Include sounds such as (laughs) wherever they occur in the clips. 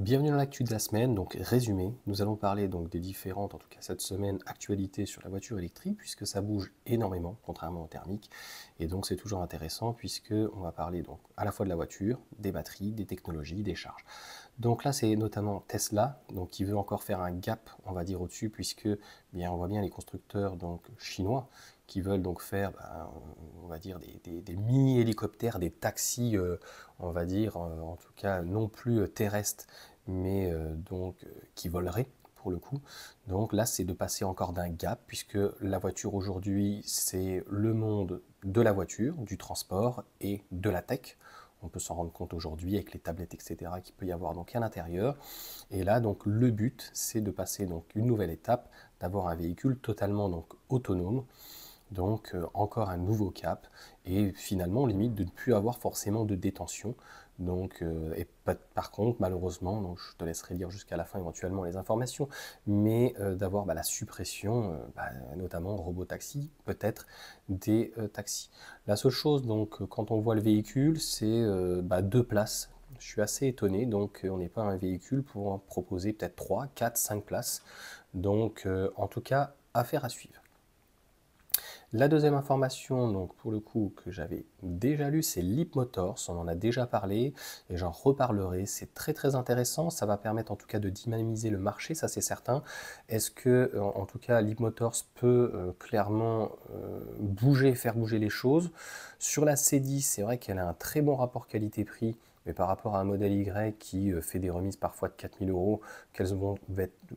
Bienvenue dans l'actu de la semaine, donc résumé, nous allons parler donc des différentes, en tout cas cette semaine, actualités sur la voiture électrique, puisque ça bouge énormément, contrairement au thermique, et donc c'est toujours intéressant, puisqu'on va parler donc à la fois de la voiture, des batteries, des technologies, des charges. Donc là, c'est notamment Tesla, donc qui veut encore faire un gap, on va dire, au-dessus, puisque bien, on voit bien les constructeurs donc, chinois qui veulent donc faire, ben, on va dire, des, mini-hélicoptères, des taxis, euh, on va dire, euh, en tout cas, non plus euh, terrestres, mais donc qui voleraient pour le coup. Donc là, c'est de passer encore d'un gap, puisque la voiture aujourd'hui, c'est le monde de la voiture, du transport et de la tech. On peut s'en rendre compte aujourd'hui avec les tablettes, etc., qu'il peut y avoir donc à l'intérieur. Et là, donc, le but, c'est de passer donc une nouvelle étape, d'avoir un véhicule totalement donc autonome. Donc euh, encore un nouveau cap et finalement limite de ne plus avoir forcément de détention donc, euh, et par contre, malheureusement, je te laisserai lire jusqu'à la fin éventuellement les informations, mais euh, d'avoir bah, la suppression, euh, bah, notamment robot notamment peut-être des taxis. La seule chose, donc, quand on voit le véhicule, c'est bah, deux places. Je suis assez étonné, donc on n'est pas un véhicule pour proposer peut-être trois, quatre, cinq places. Donc en tout cas, affaire à suivre. La deuxième information, donc pour le coup, que j'avais déjà lu, c'est Motors. On en a déjà parlé et j'en reparlerai. C'est très très intéressant. Ça va permettre en tout cas de dynamiser le marché, ça c'est certain. Est-ce que, euh, en tout cas, Motors peut euh, clairement euh, bouger, faire bouger les choses Sur la C10, c'est vrai qu'elle a un très bon rapport qualité-prix mais par rapport à un modèle Y qui euh, fait des remises parfois de 4000 euros, quelles vont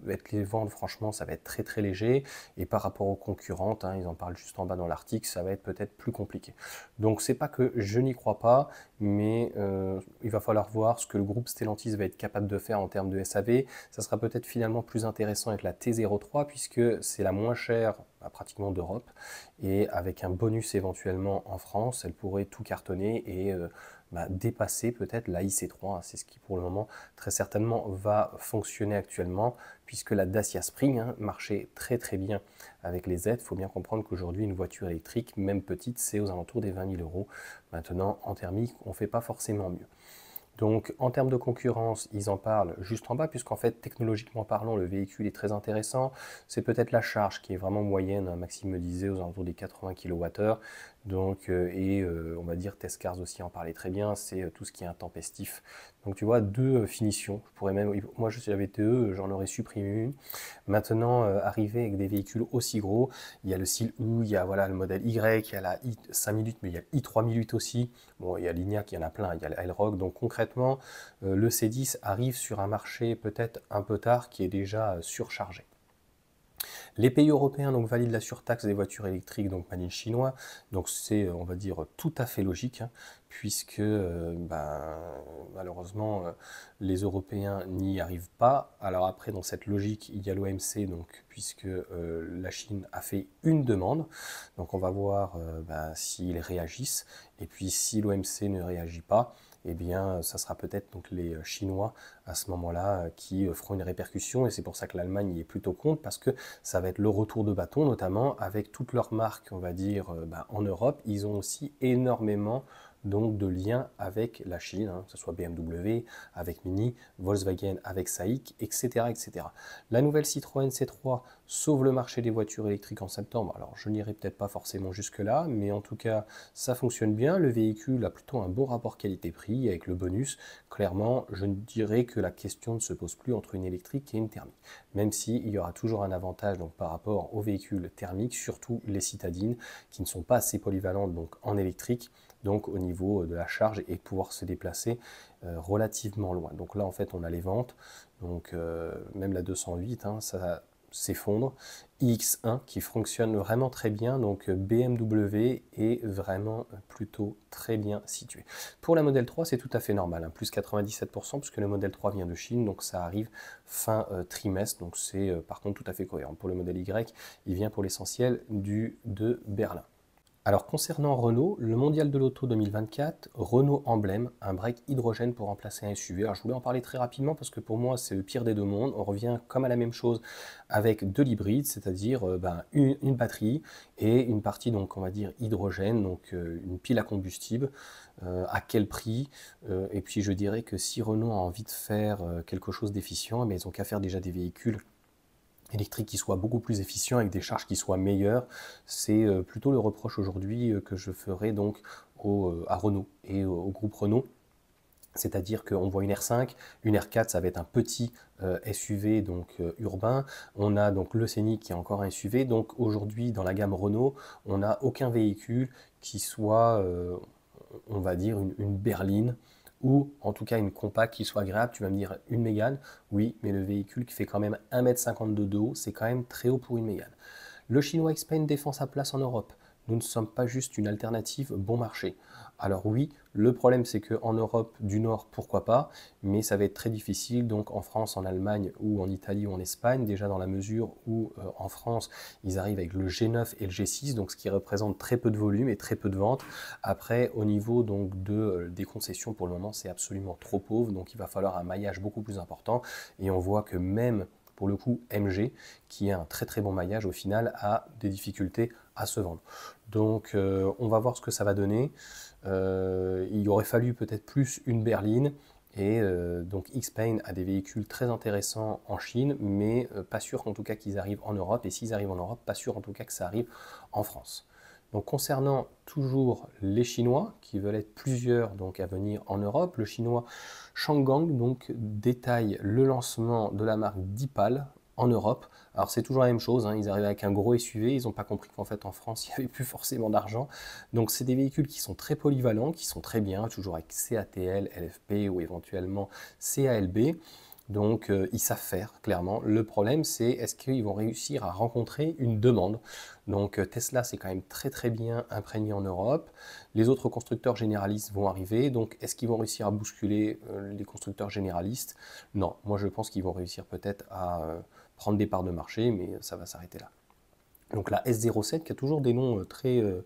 être les ventes Franchement, ça va être très très léger. Et par rapport aux concurrentes, hein, ils en parlent juste en bas dans l'article, ça va être peut-être plus compliqué. Donc c'est pas que je n'y crois pas, mais euh, il va falloir voir ce que le groupe Stellantis va être capable de faire en termes de SAV. Ça sera peut-être finalement plus intéressant avec la T03 puisque c'est la moins chère bah, pratiquement d'Europe. Et avec un bonus éventuellement en France, elle pourrait tout cartonner et euh, dépasser peut-être la IC3. Hein. C'est ce qui pour le moment très certainement va fonctionner actuellement puisque la Dacia Spring hein, marchait très très bien avec les aides. Il faut bien comprendre qu'aujourd'hui une voiture électrique, même petite, c'est aux alentours des 20 000 euros. Maintenant en thermique, on ne fait pas forcément mieux. Donc en termes de concurrence, ils en parlent juste en bas, puisqu'en fait, technologiquement parlant, le véhicule est très intéressant. C'est peut-être la charge qui est vraiment moyenne, hein. Maxime me aux alentours des 80 kWh. Donc, euh, et euh, on va dire Tescars aussi en parlait très bien, c'est euh, tout ce qui est intempestif. Donc tu vois, deux finitions. Je pourrais même, moi je suis la VTE, j'en aurais supprimé une. Maintenant, arriver avec des véhicules aussi gros, il y a le style il y a voilà, le modèle Y, il y a la i5008, mais il y a i3008 aussi. Bon, il y a l'Ignac, il y en a plein, il y a la Donc concrètement, le C10 arrive sur un marché peut-être un peu tard qui est déjà surchargé. Les pays européens donc, valident la surtaxe des voitures électriques, donc panine chinois. Donc c'est, on va dire, tout à fait logique, hein, puisque euh, ben, malheureusement, euh, les Européens n'y arrivent pas. Alors après, dans cette logique, il y a l'OMC, donc, puisque euh, la Chine a fait une demande. Donc on va voir ben, s'ils réagissent. Et puis si l'OMC ne réagit pas, eh bien, ça sera peut-être donc les euh, Chinois à ce moment-là euh, qui euh, feront une répercussion. Et c'est pour ça que l'Allemagne y est plutôt compte parce que ça va être le retour de bâton, notamment avec toutes leurs marques, on va dire, bah, en Europe. Ils ont aussi énormément donc de liens avec la Chine, hein, que ce soit BMW, avec Mini, Volkswagen, avec SAIC, etc., etc. La nouvelle Citroën C3 sauve le marché des voitures électriques en septembre. Alors je n'irai peut-être pas forcément jusque-là, mais en tout cas ça fonctionne bien. Le véhicule a plutôt un bon rapport qualité-prix avec le bonus. Clairement, je ne dirais que la question ne se pose plus entre une électrique et une thermique, même s'il il y aura toujours un avantage donc, par rapport aux véhicules thermiques, surtout les citadines qui ne sont pas assez polyvalentes donc en électrique donc au niveau de la charge et pouvoir se déplacer euh, relativement loin. Donc là, en fait, on a les ventes, donc euh, même la 208, hein, ça s'effondre. x 1 qui fonctionne vraiment très bien, donc euh, BMW est vraiment plutôt très bien situé. Pour la modèle 3, c'est tout à fait normal, hein, plus 97% puisque le modèle 3 vient de Chine, donc ça arrive fin trimestre, donc c'est par contre tout à fait cohérent. Pour le modèle Y, il vient pour l'essentiel du de Berlin. Alors concernant Renault, le mondial de l'auto 2024, Renault emblème, un break hydrogène pour remplacer un SUV. Alors je voulais en parler très rapidement parce que pour moi c'est le pire des deux mondes. On revient comme à la même chose avec deux hybrides, c'est-à-dire euh, ben, une, batterie et une partie donc on va dire hydrogène, donc euh, une pile à combustible. Euh, à quel prix Et puis je dirais que si Renault a envie de faire quelque chose d'efficient, mais eh ils ont qu'à faire déjà des véhicules électrique qui soit beaucoup plus efficient, avec des charges qui soient meilleures. C'est euh, plutôt le reproche aujourd'hui euh, que je ferai donc euh, à Renault et au, groupe Renault. C'est-à-dire qu'on voit une R5, une R4, ça va être un petit SUV donc urbain. On a donc le Scénic qui est encore un SUV. Donc aujourd'hui, dans la gamme Renault, on n'a aucun véhicule qui soit, on va dire, une berline ou en tout cas une compacte qui soit agréable. Tu vas me dire une Mégane, oui, mais le véhicule qui fait quand même 1m52 de haut, c'est quand même très haut pour une Mégane. Le Chinois XPeng défend sa place en Europe. Nous ne sommes pas juste une alternative bon marché. Alors oui, le problème c'est qu'en Europe du Nord, pourquoi pas, mais ça va être très difficile, donc en France, en Allemagne ou en Italie ou en Espagne, déjà dans la mesure où euh, en France, ils arrivent avec le G9 et le G6, donc ce qui représente très peu de volume et très peu de ventes. Après, au niveau donc, de, euh, des concessions, pour le moment, c'est absolument trop pauvre, donc il va falloir un maillage beaucoup plus important, et on voit que même pour le coup MG, qui est un très très bon maillage, au final a des difficultés à se vendre. Donc euh, on va voir ce que ça va donner. Euh, il aurait fallu peut-être plus une berline. Et euh, donc pain a des véhicules très intéressants en Chine, mais pas sûr en tout cas qu'ils arrivent en Europe. Et s'ils arrivent en Europe, pas sûr en tout cas que ça arrive en France. Donc concernant toujours les Chinois, qui veulent être plusieurs donc à venir en Europe, le Chinois Shanggang donc détaille le lancement de la marque Dipal en Europe. Alors c'est toujours la même chose, hein. ils arrivent avec un gros SUV, ils n'ont pas compris qu'en fait en France (laughs) il n'y avait plus forcément d'argent. Donc c'est des véhicules qui sont très polyvalents, qui sont très bien, toujours avec CATL, LFP ou éventuellement CALB. Donc, euh, ils savent faire, clairement. Le problème, c'est est-ce qu'ils vont réussir à rencontrer une demande Donc, euh, Tesla, c'est quand même très, très bien imprégné en Europe. Les autres constructeurs généralistes vont arriver. Donc, est-ce qu'ils vont réussir à bousculer euh, les constructeurs généralistes Non, moi, je pense qu'ils vont réussir peut-être à prendre des parts de marché, mais ça va s'arrêter là. Donc la S07 qui a toujours des noms euh, très euh,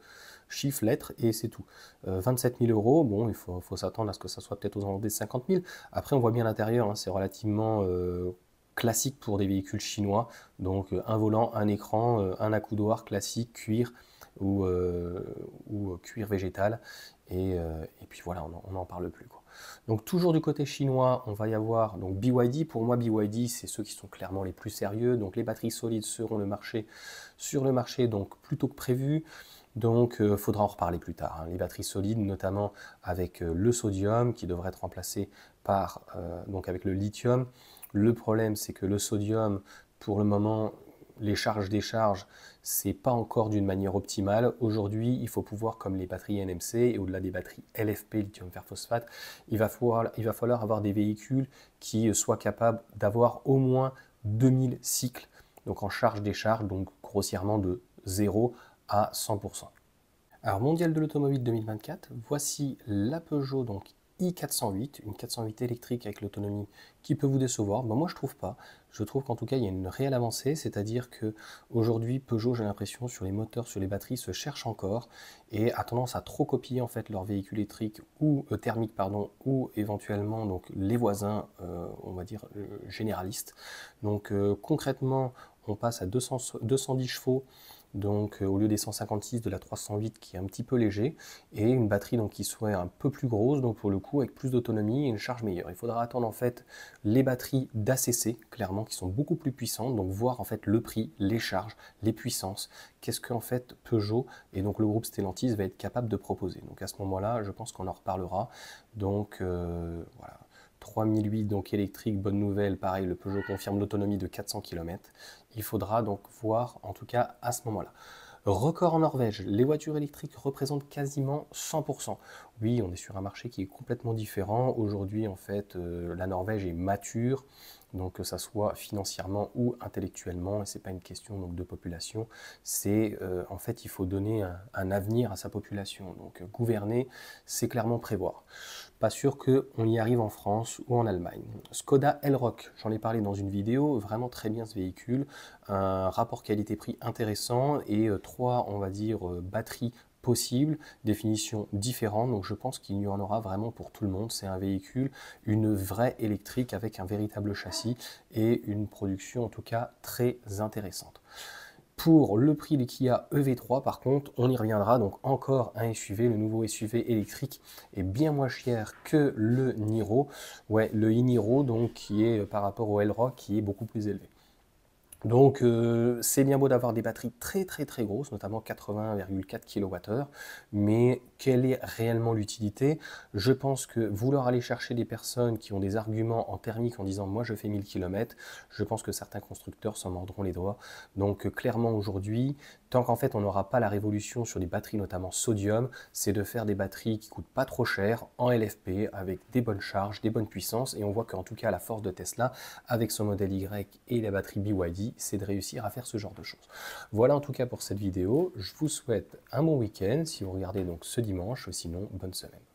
chiffres, lettres et c'est tout. 27 euh, 000 euros, bon, il faut, s'attendre à ce que ça soit peut-être aux alentours des 50 000. Après, on voit bien l'intérieur, hein, c'est relativement classique pour des véhicules chinois. Donc un volant, un écran, un accoudoir classique, cuir ou, cuir végétal. Et, puis voilà, on n'en parle plus. Quoi. Donc toujours du côté chinois, on va y avoir donc BYD. Pour moi, BYD, c'est ceux qui sont clairement les plus sérieux. Donc les batteries solides seront le marché sur le marché donc plus tôt que prévu. Donc il euh, faudra en reparler plus tard. Hein. Les batteries solides, notamment avec euh, le sodium qui devrait être remplacé par euh, donc avec le lithium. Le problème, c'est que le sodium, pour le moment, les charges décharges charges, c'est pas encore d'une manière optimale. Aujourd'hui, il faut pouvoir, comme les batteries NMC et au-delà des batteries LFP, lithium fer phosphate, il va, falloir, il va falloir avoir des véhicules qui soient capables d'avoir au moins 2000 cycles, donc en charge des donc grossièrement de 0 à 100%. Alors, mondial de l'automobile 2024, voici la Peugeot donc i408, une 408 électrique avec l'autonomie qui peut vous décevoir, ben, moi je trouve pas. Je trouve qu'en tout cas il y a une réelle avancée, c'est-à-dire que aujourd'hui Peugeot, j'ai l'impression sur les moteurs, sur les batteries, se cherche encore et a tendance à trop copier en fait leurs véhicules électriques ou euh, pardon, ou éventuellement donc les voisins, euh, on va dire euh, généralistes. Donc concrètement, on passe à 210 chevaux donc euh, au lieu des 156 de la 308 qui est un petit peu léger, et une batterie donc qui soit un peu plus grosse, donc pour le coup avec plus d'autonomie et une charge meilleure. Il faudra attendre en fait les batteries d'ACC, clairement, qui sont beaucoup plus puissantes, donc voir en fait le prix, les charges, les puissances, qu'est-ce qu'en fait Peugeot et donc le groupe Stellantis va être capable de proposer. Donc à ce moment-là, je pense qu'on en reparlera. Donc euh, voilà 3008, donc électrique, bonne nouvelle, pareil, le Peugeot confirme l'autonomie de 400 km. Il faudra donc voir, en tout cas à ce moment-là. Record en Norvège, les voitures électriques représentent quasiment 100%. Oui, on est sur un marché qui est complètement différent. Aujourd'hui, en fait, euh, la Norvège est mature, donc que ça soit financièrement ou intellectuellement, et n'est pas une question donc de population. C'est euh, en fait, il faut donner un avenir à sa population. Donc gouverner, c'est clairement prévoir. Pas sûr qu'on y arrive en France ou en Allemagne. Skoda rock j'en ai parlé dans une vidéo, vraiment très bien ce véhicule, un rapport qualité-prix intéressant et euh, trois, on va dire, euh, batteries possibles, Définition différente, donc je pense qu'il y en aura vraiment pour tout le monde. C'est un véhicule, une vraie électrique avec un véritable châssis et une production en tout cas très intéressante. Pour le prix du Kia EV3, par contre, on y reviendra. Donc encore un SUV, le nouveau SUV électrique est bien moins cher que le Niro. Ouais, le Iniro, donc qui est euh, par rapport au LRO qui est beaucoup plus élevé. Donc euh, c'est bien beau d'avoir des batteries très très très grosses, notamment 80,4 kWh, mais quelle est réellement l'utilité Je pense que vouloir aller chercher des personnes qui ont des arguments en thermique en disant moi je fais 1000 km, je pense que certains constructeurs s'en mordront les doigts. Donc clairement aujourd'hui, Tant qu'en fait on n'aura pas la révolution sur des batteries notamment sodium, c'est de faire des batteries qui coûtent pas trop cher en LFP avec des bonnes charges, des bonnes puissances et on voit qu'en tout cas la force de Tesla avec son modèle Y et la batterie BYD, c'est de réussir à faire ce genre de choses. Voilà en tout cas pour cette vidéo, je vous souhaite un bon week-end si vous regardez donc ce dimanche, sinon bonne semaine.